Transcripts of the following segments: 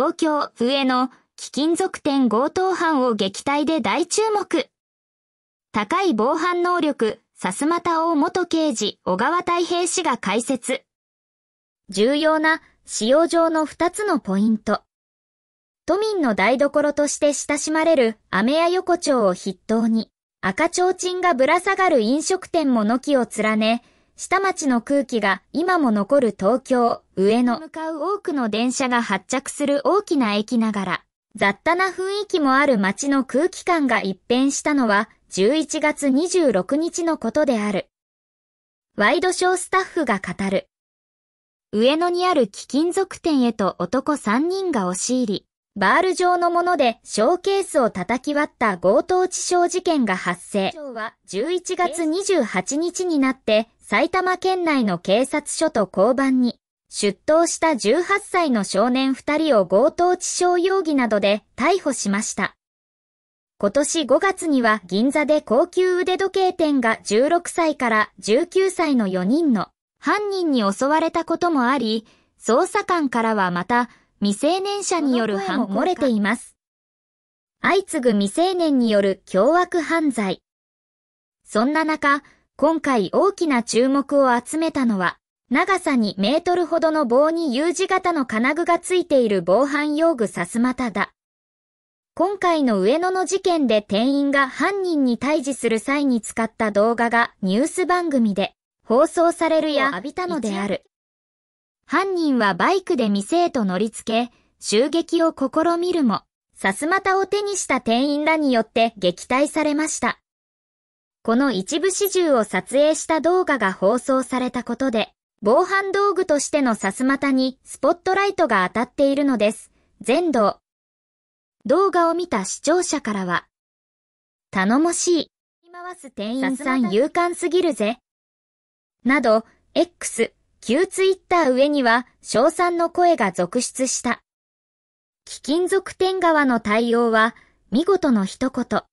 東京、上野、貴金属店強盗犯を撃退で大注目。高い防犯能力、さすまた王元刑事、小川太平氏が解説。重要な、使用上の2つのポイント。都民の台所として親しまれる、飴ヤ横丁を筆頭に、赤ちょうちんがぶら下がる飲食店も軒を連ね、下町の空気が今も残る東京、上野向かう多くの電車が発着する大きな駅ながら、雑多な雰囲気もある街の空気感が一変したのは11月26日のことである。ワイドショースタッフが語る。上野にある貴金属店へと男3人が押し入り、バール状のものでショーケースを叩き割った強盗致傷事件が発生。今日は11月28日になって埼玉県内の警察署と交番に出頭した18歳の少年2人を強盗致傷容疑などで逮捕しました。今年5月には銀座で高級腕時計店が16歳から19歳の4人の犯人に襲われたこともあり、捜査官からはまた未成年者による犯漏れています。相次ぐ未成年による凶悪犯罪。そんな中、今回大きな注目を集めたのは、長さ2メートルほどの棒に U 字型の金具がついている防犯用具さすまただ。今回の上野の事件で店員が犯人に対峙する際に使った動画がニュース番組で放送されるや浴びたのである。犯人はバイクで店へと乗り付け、襲撃を試みるも、さすまたを手にした店員らによって撃退されました。この一部始終を撮影した動画が放送されたことで、防犯道具としてのさすまたにスポットライトが当たっているのです。全道。動画を見た視聴者からは、頼もしい。回す店員さん勇敢すぎるぜ。など、X、旧ツイッター上には、賞賛の声が続出した。貴金属店側の対応は、見事の一言。滑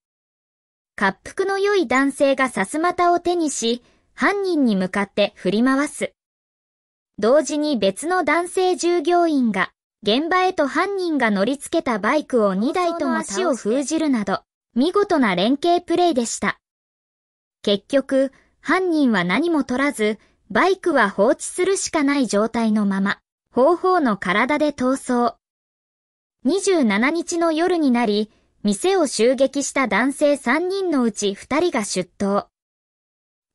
腹の良い男性がさすまたを手にし、犯人に向かって振り回す。同時に別の男性従業員が、現場へと犯人が乗り付けたバイクを2台とも足を封じるなど、見事な連携プレイでした。結局、犯人は何も取らず、バイクは放置するしかない状態のまま、方法の体で逃走。27日の夜になり、店を襲撃した男性3人のうち2人が出頭。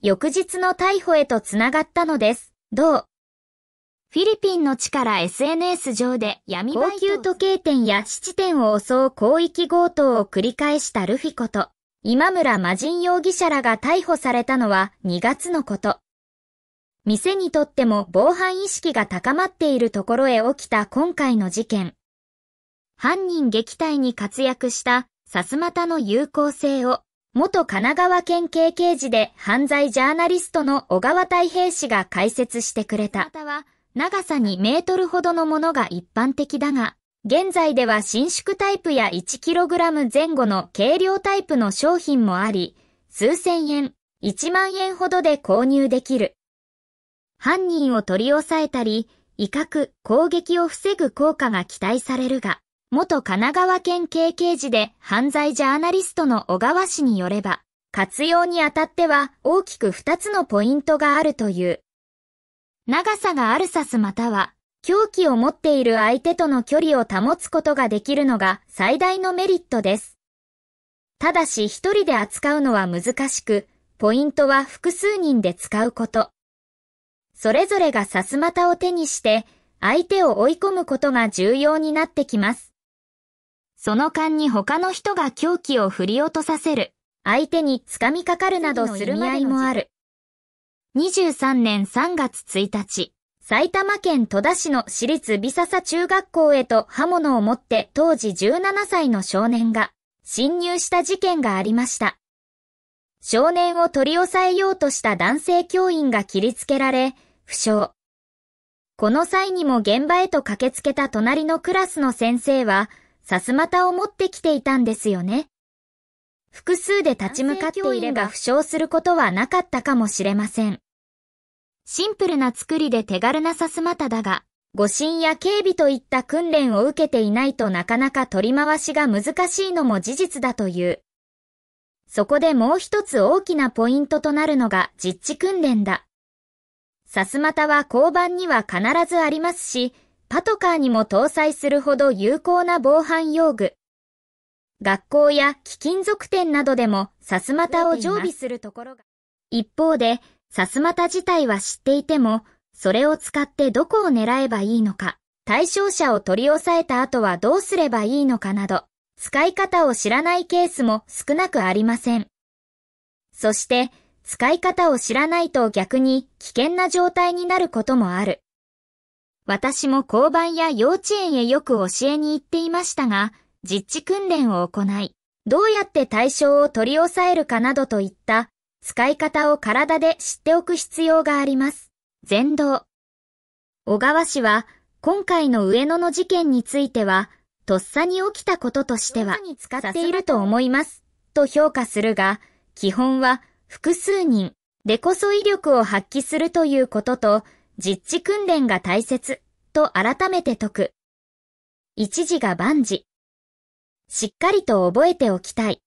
翌日の逮捕へと繋がったのです。どうフィリピンの地から SNS 上で闇バイト高級時計店や質店を襲う広域強盗を繰り返したルフィこと、今村魔人容疑者らが逮捕されたのは2月のこと。店にとっても防犯意識が高まっているところへ起きた今回の事件。犯人撃退に活躍したさすまたの有効性を、元神奈川県警刑事で犯罪ジャーナリストの小川太平氏が解説してくれた。または、長さ2メートルほどのものが一般的だが、現在では伸縮タイプや 1kg 前後の軽量タイプの商品もあり、数千円、1万円ほどで購入できる。犯人を取り押さえたり、威嚇、攻撃を防ぐ効果が期待されるが、元神奈川県警刑事で犯罪ジャーナリストの小川氏によれば、活用にあたっては大きく2つのポイントがあるという。長さがあるサスまたは、狂気を持っている相手との距離を保つことができるのが最大のメリットです。ただし一人で扱うのは難しく、ポイントは複数人で使うこと。それぞれがさすまたを手にして相手を追い込むことが重要になってきます。その間に他の人が狂気を振り落とさせる、相手に掴みかかるなどする意味合いもある。23年3月1日、埼玉県戸田市の市立美笹中学校へと刃物を持って当時17歳の少年が侵入した事件がありました。少年を取り押さえようとした男性教員が切りつけられ、負傷。この際にも現場へと駆けつけた隣のクラスの先生は、さすまたを持ってきていたんですよね。複数で立ち向かっていれば負傷することはなかったかもしれません。シンプルな作りで手軽なさすまただが、護身や警備といった訓練を受けていないとなかなか取り回しが難しいのも事実だという。そこでもう一つ大きなポイントとなるのが実地訓練だ。さすまたは交番には必ずありますし、パトカーにも搭載するほど有効な防犯用具。学校や貴金属店などでもさすまたを常備するところが。一方で、さすまた自体は知っていても、それを使ってどこを狙えばいいのか、対象者を取り押さえた後はどうすればいいのかなど、使い方を知らないケースも少なくありません。そして、使い方を知らないと逆に危険な状態になることもある。私も交番や幼稚園へよく教えに行っていましたが、実地訓練を行い、どうやって対象を取り押さえるかなどといった使い方を体で知っておく必要があります。全道。小川氏は、今回の上野の事件については、とっさに起きたこととしては、使っていると思います、と評価するが、基本は複数人でこそ威力を発揮するということと、実地訓練が大切と改めて説く。一時が万事。しっかりと覚えておきたい。